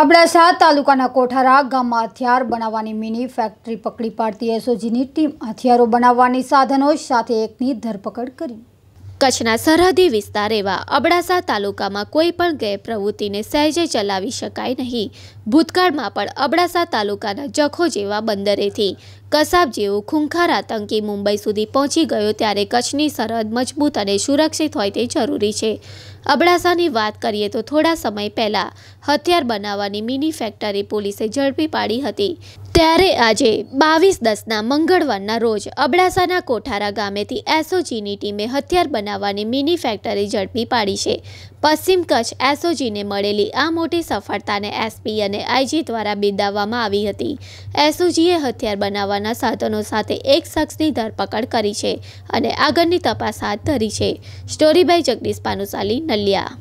અબડાસા તાલુકાના કોઠારા ગામમાં હથિયાર બનાવવાની મિની ફેક્ટરી પકડી પાડતી એસઓજીની ટીમ હથિયારો બનાવવાની સાધનો સાથે એકની ધરપકડ કરી કચ્છના સરહદી વિસ્તાર એવા અબડાસા તાલુકામાં કોઈ પણ ગેરપ્રવૃત્તિને સહેજે ચલાવી શકાય નહીં ભૂતકાળમાં પણ અબડાસા તાલુકાના જખો જેવા બંદરેથી કસાબ જેવો ખૂંખાર આતંકી મુંબઈ સુધી પહોંચી ગયો ત્યારે કચ્છની સરહદ મજબૂત અને સુરક્ષિત હોય તે જરૂરી છે અબડાસાની વાત કરીએ તો થોડા સમય પહેલાં હથિયાર બનાવવાની મિની ફેક્ટરી પોલીસે ઝડપી પાડી હતી ત્યારે આજે બાવીસ દસના મંગળવારના રોજ અબડાસાના કોઠારા ગામેથી એસઓજીની ટીમે હથિયાર બનાવવાની મિની ફેક્ટરી ઝડપી પાડી છે પશ્ચિમ કચ્છ એસઓજીને મળેલી આ મોટી સફળતાને એસપી અને આઈજી દ્વારા બિરદાવવામાં આવી હતી એસઓજીએ હથિયાર બનાવવાના પોતાના સાધનો સાથે એક શખ્સની ધરપકડ કરી છે અને આગળની તપાસ હાથ ધરી છે સ્ટોરી બાય જગદીશ પાનુસાલી નલિયા